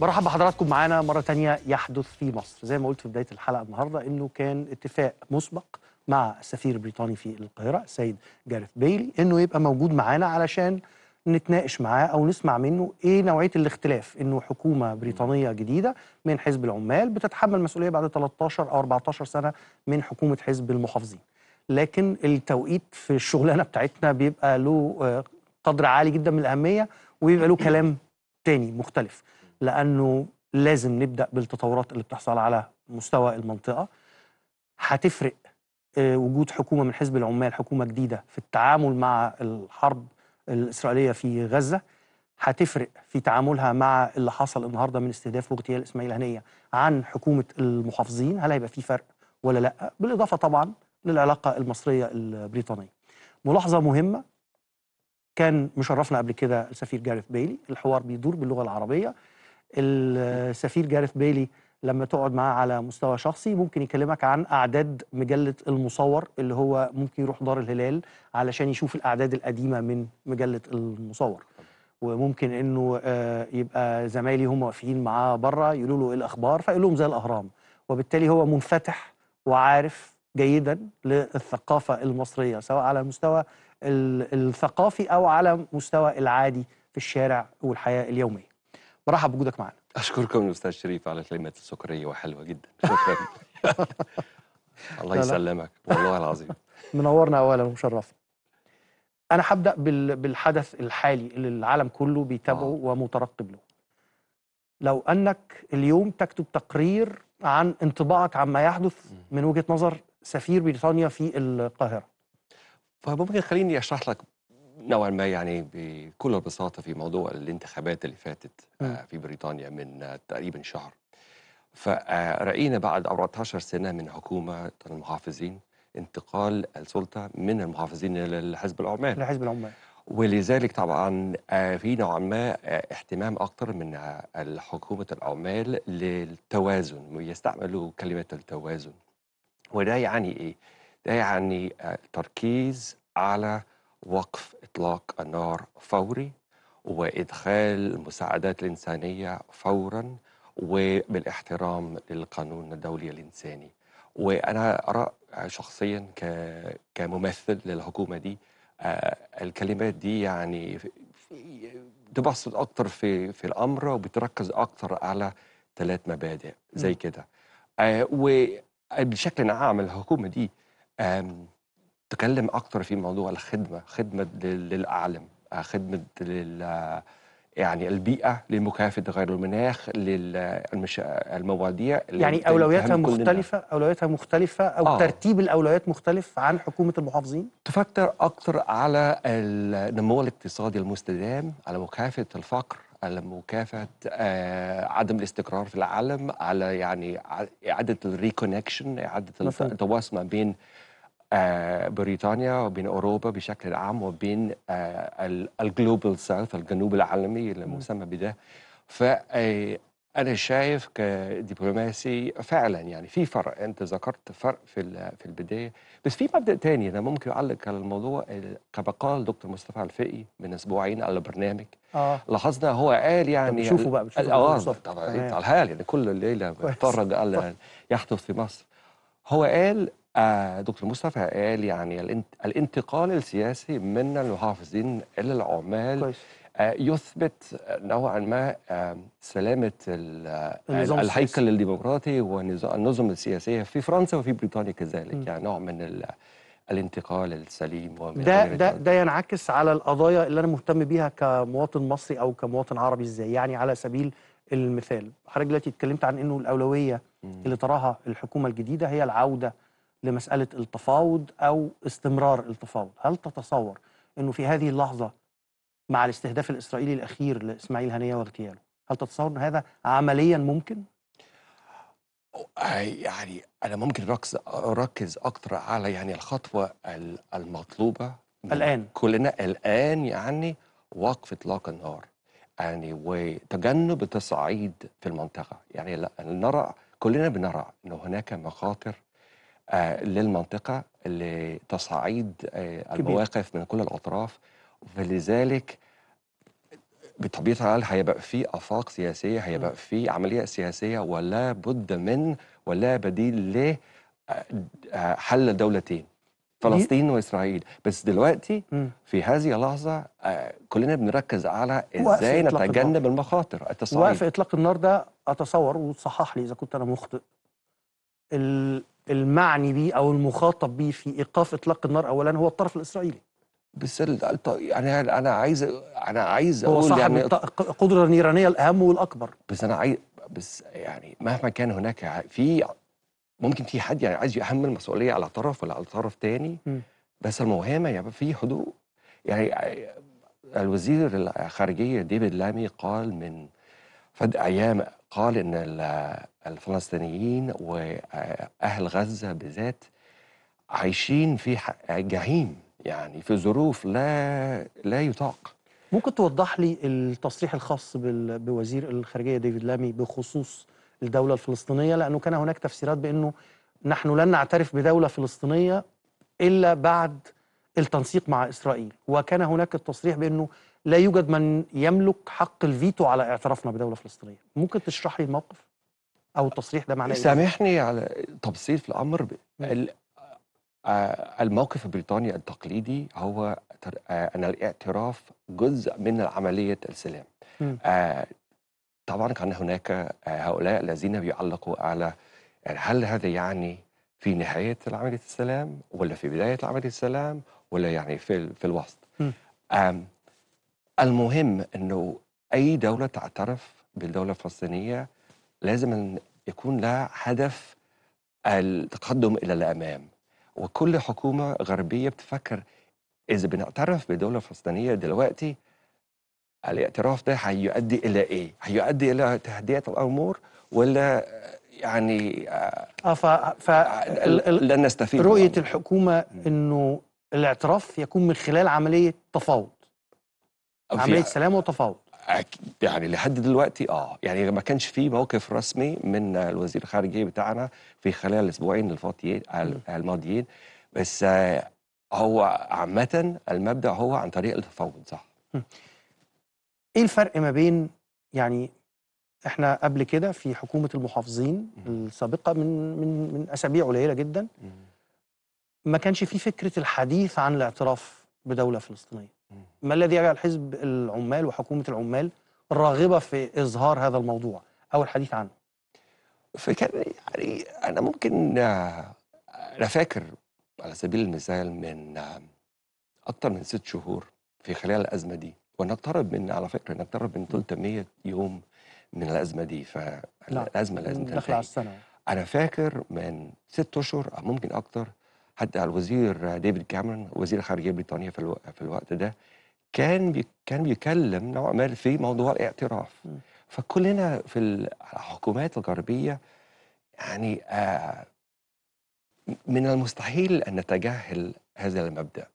برحب بحضراتكم معانا مرة تانية يحدث في مصر زي ما قلت في بداية الحلقة النهاردة أنه كان اتفاق مسبق مع السفير البريطاني في القاهرة السيد جاريث بيلي أنه يبقى موجود معانا علشان نتناقش معاه أو نسمع منه إيه نوعية الاختلاف أنه حكومة بريطانية جديدة من حزب العمال بتتحمل مسؤولية بعد 13 أو 14 سنة من حكومة حزب المحافظين لكن التوقيت في الشغلانة بتاعتنا بيبقى له آه، قدر عالي جدا من الأهمية وبيبقى له كلام تاني مختلف لانه لازم نبدا بالتطورات اللي بتحصل على مستوى المنطقه هتفرق آه، وجود حكومه من حزب العمال حكومه جديده في التعامل مع الحرب الاسرائيليه في غزه هتفرق في تعاملها مع اللي حصل النهارده من استهداف واغتيال اسماعيل هنيه عن حكومه المحافظين هل هيبقى في فرق ولا لا بالاضافه طبعا للعلاقه المصريه البريطانيه ملاحظه مهمه كان مشرفنا قبل كده السفير جاريث بايلي الحوار بيدور باللغه العربيه السفير جارث بيلي لما تقعد معاه على مستوى شخصي ممكن يكلمك عن اعداد مجله المصور اللي هو ممكن يروح دار الهلال علشان يشوف الاعداد القديمه من مجله المصور وممكن انه آه، يبقى زمايلي هم واقفين معاه بره يقولوا له ايه الاخبار فيقول لهم زي الاهرام وبالتالي هو منفتح وعارف جيدا للثقافه المصريه سواء على المستوى الثقافي او على مستوى العادي في الشارع والحياه اليوميه مرحب بوجودك معنا اشكركم استاذ شريف على كلمات السكريه وحلوه جدا شكرا الله يسلمك والله العظيم منورنا اولا ومشرفنا انا هبدا بالحدث الحالي اللي العالم كله بيتابعه آه. ومترقب له لو انك اليوم تكتب تقرير عن انطباعك عما يحدث من وجهه نظر سفير بريطانيا في القاهره فممكن خليني اشرح لك نوعا ما يعني بكل البساطه في موضوع الانتخابات اللي فاتت آه، في بريطانيا من آه، تقريبا شهر فرأينا بعد 14 سنه من حكومه المحافظين انتقال السلطه من المحافظين الى الحزب العمال الحزب العمال ولذلك طبعا آه، في نوعا ما اهتمام اكثر من حكومه العمال للتوازن ويستعملوا كلمه التوازن وده يعني ايه؟ ده يعني تركيز على وقف إطلاق النار فوري وإدخال المساعدات الإنسانية فورا وبالاحترام للقانون الدولي الإنساني وأنا أرى شخصيا كممثل للحكومة دي آه، الكلمات دي يعني تبسط أكتر في, في الأمر وبتركز أكتر على ثلاث مبادئ زي كده آه، وبشكل عام الحكومة دي تتكلم اكتر في موضوع الخدمه خدمه للاعلم آه، خدمه لل يعني البيئه لمكافحه غير المناخ للمواضيع يعني اولوياتها مختلفه كلنا. اولوياتها مختلفه او آه. ترتيب الاولويات مختلف عن حكومه المحافظين تفكر اكثر على النمو الاقتصادي المستدام على مكافحه الفقر على مكافحه آه، عدم الاستقرار في العالم على يعني اعاده الريكونكشن اعاده التواصل ما بين آه، بريطانيا وبين اوروبا بشكل عام وبين آه، الجلوبال ساوث الجنوب العالمي اللي مسمى بده ف آه، انا شايف كدبلوماسي فعلا يعني في فرق انت ذكرت فرق في في البدايه بس في مبدا تاني انا ممكن اعلق على الموضوع كما قال دكتور مصطفى الفقي من اسبوعين على البرنامج آه. لاحظنا هو قال يعني شوفوا بقى بشوفوا اه طبعا على الحال يعني كل الليله اتفرج على يحدث في مصر هو قال آه دكتور مصطفى قال يعني الانتقال السياسي من المحافظين الى العمال كويس. آه يثبت نوعا ما آه سلامه آه، الهيكل الديمقراطي والنظم السياسيه في فرنسا وفي بريطانيا كذلك م. يعني نوع من الانتقال السليم ومن ده ده ده ينعكس على القضايا اللي انا مهتم بيها كمواطن مصري او كمواطن عربي ازاي يعني على سبيل المثال حضرتك دلوقتي اتكلمت عن انه الاولويه م. اللي تراها الحكومه الجديده هي العوده لمساله التفاوض او استمرار التفاوض، هل تتصور انه في هذه اللحظه مع الاستهداف الاسرائيلي الاخير لاسماعيل هنيه واغتياله، هل تتصور ان هذا عمليا ممكن؟ يعني انا ممكن ركز اركز اكثر على يعني الخطوه المطلوبه الان كلنا الان يعني وقف اطلاق النار يعني وتجنب التصعيد في المنطقه يعني نرى كلنا بنرى ان هناك مخاطر آه، للمنطقة لتصعيد آه، المواقف من كل الأطراف فلذلك بطبيعة الحال هيبقى في آفاق سياسية هيبقى في عملية سياسية ولا بد من ولا بديل ل آه، حل الدولتين فلسطين واسرائيل بس دلوقتي في هذه اللحظه كلنا بنركز على ازاي نتجنب المخاطر التصعيد وقف اطلاق النار ده اتصور وصحح لي اذا كنت انا مخطئ المعني به او المخاطب به في ايقاف اطلاق النار اولا هو الطرف الاسرائيلي بس طيب، يعني انا عايز انا عايز اقول هو صاحب يعني النيرانيه الاهم والاكبر بس انا عايز بس يعني مهما كان هناك في ممكن في حد يعني عايز يحمل مسؤوليه على طرف ولا على طرف تاني بس المهمه يبقى يعني في حدود يعني الوزير الخارجيه ديفيد لامي قال من فد ايام قال ان الفلسطينيين واهل غزه بالذات عايشين في جحيم يعني في ظروف لا لا يطاق ممكن توضح لي التصريح الخاص بوزير الخارجيه ديفيد لامي بخصوص الدوله الفلسطينيه لانه كان هناك تفسيرات بانه نحن لن نعترف بدوله فلسطينيه الا بعد التنسيق مع اسرائيل وكان هناك التصريح بانه لا يوجد من يملك حق الفيتو على اعترافنا بدوله فلسطينيه ممكن تشرح لي الموقف او التصريح ده معناه ايه سامحني على تبسيط في الامر ب... آه، الموقف البريطاني التقليدي هو آه، ان الاعتراف جزء من عمليه السلام آه، طبعا كان هناك هؤلاء الذين بيعلقوا على هل هذا يعني في نهايه عمليه السلام ولا في بدايه عمليه السلام ولا يعني في في الوسط المهم انه اي دوله تعترف بالدوله الفلسطينيه لازم أن يكون لها هدف التقدم الى الامام وكل حكومه غربيه بتفكر اذا بنعترف بدوله فلسطينيه دلوقتي الاعتراف ده هيؤدي الى ايه؟ هيؤدي الى تهدئه الامور ولا يعني اه, آه، ف, ف... لن نستفيد رؤيه الحكومه انه الاعتراف يكون من خلال عمليه تفاوض عمليه سلام وتفاوض يعني لحد دلوقتي اه يعني ما كانش في موقف رسمي من الوزير الخارجيه بتاعنا في خلال الاسبوعين الفاضيين الماضيين بس هو عامه المبدا هو عن طريق التفاوض صح ايه الفرق ما بين يعني احنا قبل كده في حكومه المحافظين السابقه من من من اسابيع قليله جدا ما كانش في فكره الحديث عن الاعتراف بدوله فلسطينيه ما الذي يجعل حزب العمال وحكومه العمال راغبه في اظهار هذا الموضوع او الحديث عنه فكان يعني انا ممكن آه، انا فاكر على سبيل المثال من آه، اكثر من ست شهور في خلال الازمه دي ونقترب من على فكره نقترب من 300 يوم من الازمه دي فالازمه لازم تنتهي انا فاكر من ست اشهر او ممكن اكثر حتى الوزير ديفيد كاميرون وزير الخارجيه البريطانيه في, الو... في الوقت ده كان بي... كان بيكلم نوع ما في موضوع الاعتراف فكلنا في الحكومات الغربيه يعني آه من المستحيل ان نتجاهل هذا المبدا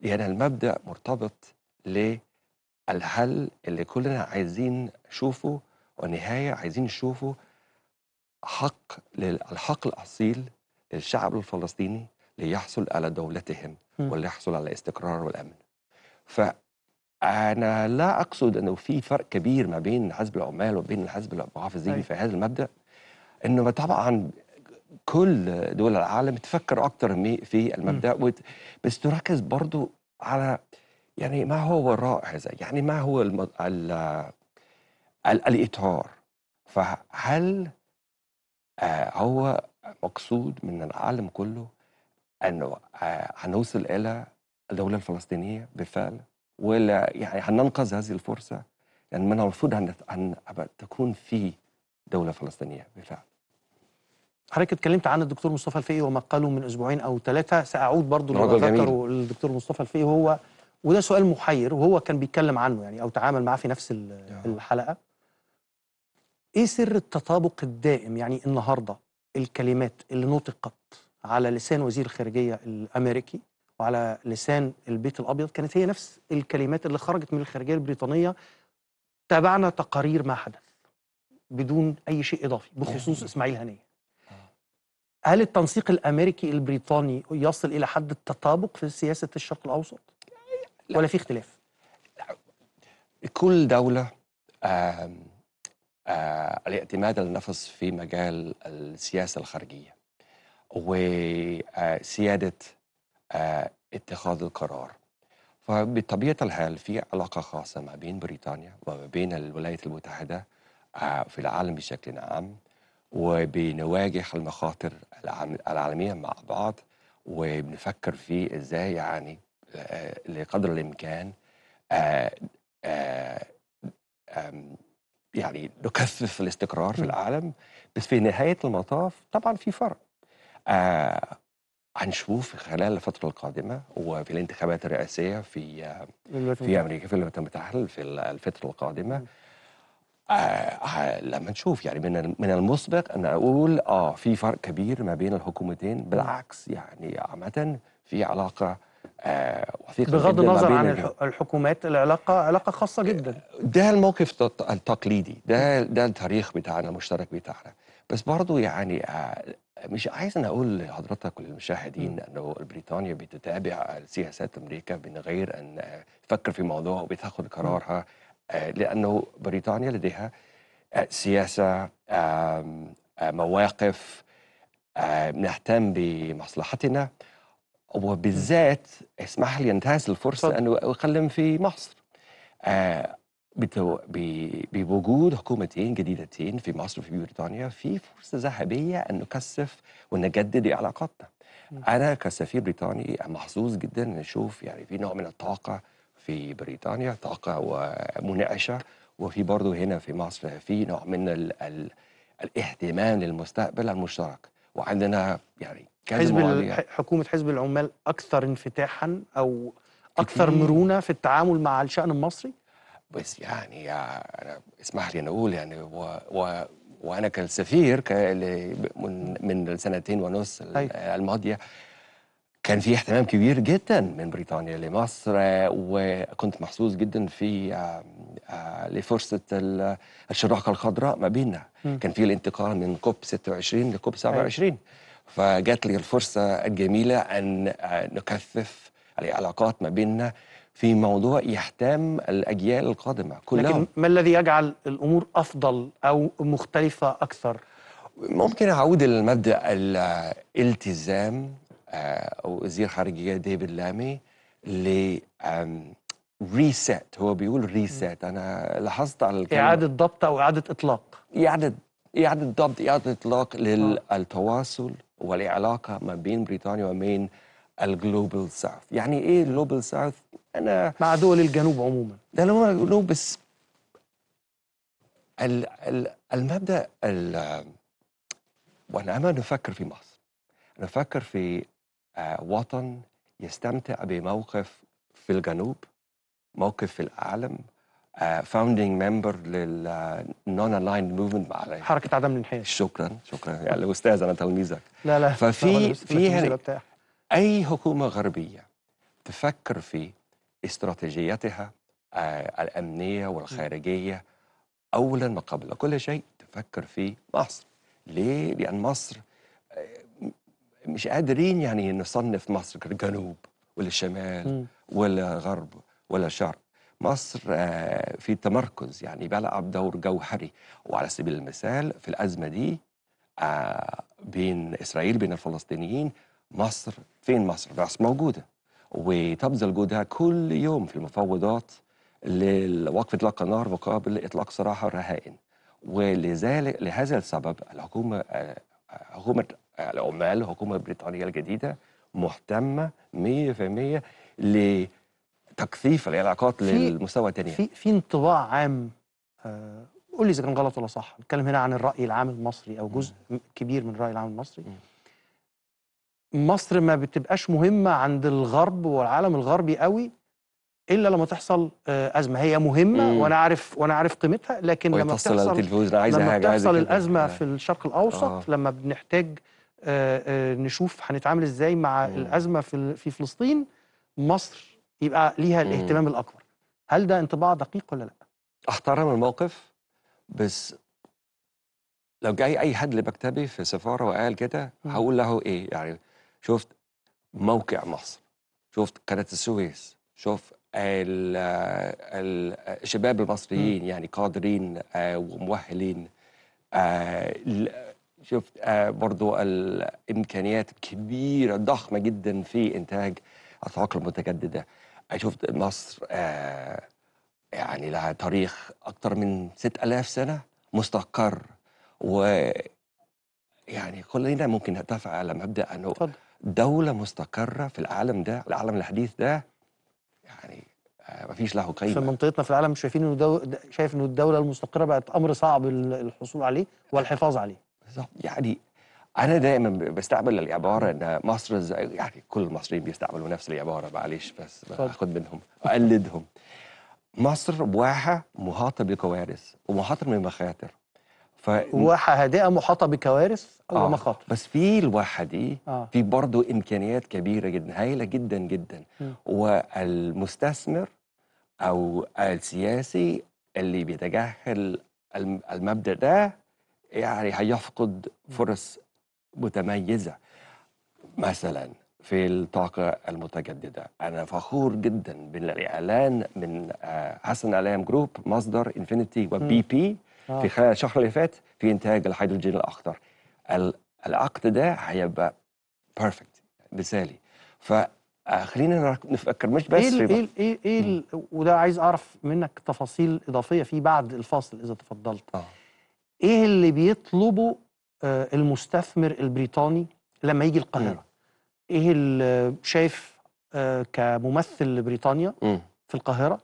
لان المبدا مرتبط للحل اللي كلنا عايزين نشوفه والنهايه عايزين نشوفه حق للحق الاصيل للشعب الفلسطيني ليحصل على دولتهم وليحصل على الاستقرار والامن. فانا لا اقصد انه في فرق كبير ما بين حزب العمال وبين الحزب المحافظين أيوة. في هذا المبدا انه طبعا كل دول العالم تفكر اكثر في المبدا م. بس تركز برضو على يعني ما هو وراء هذا يعني ما هو المد... ال... ال... الاطار فهل آه، هو مقصود من العالم كله انه آه، هنوصل الى الدوله الفلسطينيه بالفعل ولا يعني هننقذ هذه الفرصه لان من المفروض ان تكون في دوله فلسطينيه بالفعل حضرتك اتكلمت عن الدكتور مصطفى الفقي وما قاله من اسبوعين او ثلاثه ساعود برضه لما ذكره الدكتور مصطفى الفقي هو وده سؤال محير وهو كان بيتكلم عنه يعني او تعامل معاه في نفس نعم. الحلقه ايه سر التطابق الدائم يعني النهارده الكلمات اللي نطقت على لسان وزير الخارجيه الامريكي وعلى لسان البيت الابيض كانت هي نفس الكلمات اللي خرجت من الخارجيه البريطانيه تابعنا تقارير ما حدث بدون اي شيء اضافي بخصوص اسماعيل هنيه آه. هل التنسيق الامريكي البريطاني يصل الى حد التطابق في سياسه الشرق الاوسط لا. ولا في اختلاف كل دوله آه، الاعتماد النفس في مجال السياسه الخارجيه وسيادة آه، اتخاذ القرار فبطبيعة الحال في علاقة خاصة ما بين بريطانيا وما بين الولايات المتحدة آه، في العالم بشكل عام وبنواجه المخاطر العالمية مع بعض وبنفكر في ازاي يعني لقدر الامكان يعني نكثف الاستقرار في العالم بس في نهاية المطاف طبعا في فرق آه هنشوف خلال الفترة القادمة وفي الانتخابات الرئاسية في آه، في, في أمريكا في الولايات المتحدة في الفترة القادمة آه،, آه لما نشوف يعني من من المسبق أن أقول آه في فرق كبير ما بين الحكومتين بالعكس يعني عامة في علاقة آه وثيقة بغض النظر عن الحكومات العلاقة علاقة خاصة آه، جدا ده الموقف التقليدي ده ده التاريخ بتاعنا المشترك بتاعنا بس برضو يعني آه مش عايز انا اقول لحضرتك وللمشاهدين انه بريطانيا بتتابع سياسات امريكا من غير ان تفكر في موضوع وبتاخذ قرارها آه، لانه بريطانيا لديها آه، سياسه آه، مواقف نهتم بمصلحتنا وبالذات اسمح لي انتهز الفرصه انه اكلم في مصر بتو... ب... بوجود حكومتين جديدتين في مصر وفي بريطانيا في فرصه ذهبيه ان نكثف ونجدد علاقاتنا. انا كسفير بريطاني محظوظ جدا ان اشوف يعني في نوع من الطاقه في بريطانيا طاقه ومناقشه وفي برضه هنا في مصر في نوع من ال... ال... الاهتمام للمستقبل المشترك وعندنا يعني حزب حكومه حزب العمال اكثر انفتاحا او اكثر مرونه في التعامل مع الشان المصري بس يعني, يعني أنا اسمح لي أن أقول يعني و... و... وأنا كالسفير من من السنتين ونص طيب. الماضية كان في اهتمام كبير جدا من بريطانيا لمصر وكنت محظوظ جدا في لفرصه الشراكه الخضراء ما بيننا كان في الانتقال من كوب 26 لكوب 27 طيب. فجات لي الفرصه الجميله ان نكثف العلاقات ما بيننا في موضوع يحتام الأجيال القادمة كلها لكن ما الذي يجعل الأمور أفضل أو مختلفة أكثر؟ ممكن أعود للمبدأ الالتزام آه، أو وزير خارجية ديفيد لامي ل ريسيت هو بيقول ريسيت أنا لاحظت على الكلمة إعادة ضبط أو إعادة إطلاق إعادة إعادة ضبط إعادة إطلاق آه. للتواصل والعلاقة ما بين بريطانيا وما بين الجلوبال ساوث يعني ايه الجلوبال ساوث انا مع دول الجنوب عموما ده اللي هو بس المبدا ال وانا اما نفكر في مصر نفكر في آه، وطن يستمتع بموقف في الجنوب موقف في العالم فاوندينج ممبر للنون الاين موفمنت مع حركه عدم الانحياز شكرا شكرا يعني استاذ انا تلميذك لا لا ففي في أي حكومة غربية تفكر في استراتيجيتها آه، الأمنية والخارجية أولا وقبل كل شيء تفكر في مصر ليه؟ لأن مصر آه، مش قادرين يعني نصنف مصر كجنوب ولا شمال ولا غرب ولا شرق مصر آه، في تمركز يعني بلعب دور جوهري وعلى سبيل المثال في الأزمة دي بين إسرائيل بين الفلسطينيين مصر فين مصر؟ مصر موجودة وتبذل جهدها كل يوم في المفاوضات لوقف إطلاق النار مقابل إطلاق سراح الرهائن ولذلك لهذا السبب الحكومة حكومة العمال الحكومة البريطانية الجديدة مهتمة 100% لتكثيف العلاقات للمستوى الثاني في في انطباع عام آه، قول لي اذا كان غلط ولا صح نتكلم هنا عن الراي العام المصري او جزء كبير من الراي العام المصري م. مصر ما بتبقاش مهمه عند الغرب والعالم الغربي قوي الا لما تحصل آه، ازمه هي مهمه وانا عارف وانا عارف قيمتها لكن لما بتحصل لما بتحصل الازمه آه. في الشرق الاوسط آه. لما بنحتاج آه، نشوف هنتعامل ازاي مع الازمه في في فلسطين مصر يبقى ليها الاهتمام الاكبر هل ده انطباع دقيق ولا لا احترم الموقف بس لو جاي اي حد لمكتبي في سفاره وقال كده هقول له ايه يعني شفت موقع مصر شفت قناه السويس شوف الشباب المصريين يعني قادرين آه، ومؤهلين آه، شفت آه، برضو الامكانيات كبيره ضخمه جدا في انتاج الطاقه المتجدده شفت مصر يعني لها تاريخ اكثر من 6000 سنه مستقر و يعني كلنا ممكن نتفق على مبدا انه دولة مستقرة في العالم ده العالم الحديث ده يعني آه، ما فيش له قيمة في منطقتنا في العالم شايفين انه دو... شايف انه الدولة المستقرة بقت امر صعب الحصول عليه والحفاظ عليه بالظبط يعني انا دائما بستعمل العباره ان مصر يعني كل المصريين بيستعملوا نفس العباره معلش بس باخد منهم اقلدهم مصر بواحه محاطه بكوارث ومحاطه بمخاطر واحه هادئه محاطه بكوارث او آه. مخاطر بس في الواحه دي آه. في برضه امكانيات كبيره جدا هائله جدا جدا م. والمستثمر او السياسي اللي بيتجاهل المبدا ده يعني هيفقد فرص متميزه مثلا في الطاقة المتجددة أنا فخور جدا بالإعلان من آه، حسن علام جروب مصدر انفينيتي وبي بي آه. في خلال الشهر اللي فات في انتاج الهيدروجين الاخضر العقد ده هيبقى بيرفكت مثالي فخلينا آه، نفكر مش بس ايه ايه ايه, إيه وده عايز اعرف منك تفاصيل اضافيه فيه بعد الفاصل اذا تفضلت آه. ايه اللي بيطلبه آه، المستثمر البريطاني لما يجي القاهره ايه اللي شايف كممثل لبريطانيا في القاهره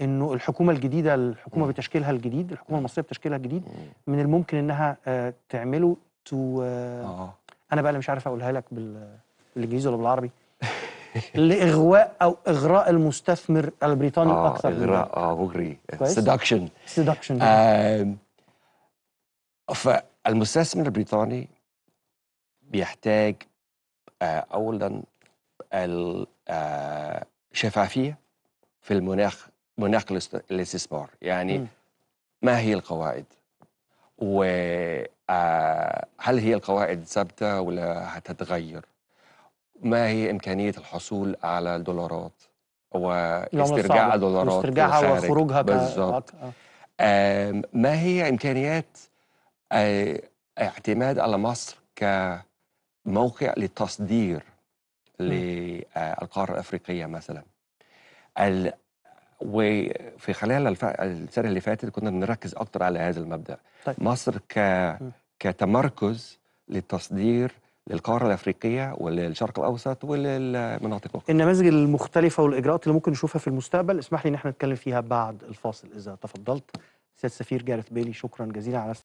انه الحكومه الجديده الحكومه بتشكيلها الجديد الحكومه المصريه بتشكيلها الجديد من الممكن انها آه، تعمله تو آه، آه. انا بقى اللي مش عارف اقولها لك بالانجليزي ولا بالعربي لاغواء او اغراء المستثمر البريطاني آه اكثر اغراء اه اغري سدكشن سدكشن فالمستثمر البريطاني بيحتاج اولا الشفافيه في المناخ مناخ الاستثمار يعني ما هي القواعد وهل آه، هي القواعد ثابتة ولا هتتغير ما هي إمكانية الحصول على الدولارات واسترجاع الدولارات واسترجاعها وخروجها بالضبط آه. ما هي إمكانيات آه، اعتماد على مصر كموقع للتصدير للقارة الأفريقية مثلا وفي خلال الف... السنه اللي فاتت كنا بنركز اكتر على هذا المبدا طيب. مصر ك كتمركز للتصدير للقاره الافريقيه وللشرق الاوسط وللمناطق الاخرى. النماذج المختلفه والاجراءات اللي ممكن نشوفها في المستقبل اسمح لي ان احنا نتكلم فيها بعد الفاصل اذا تفضلت. سياده السفير جارث بيلي شكرا جزيلا على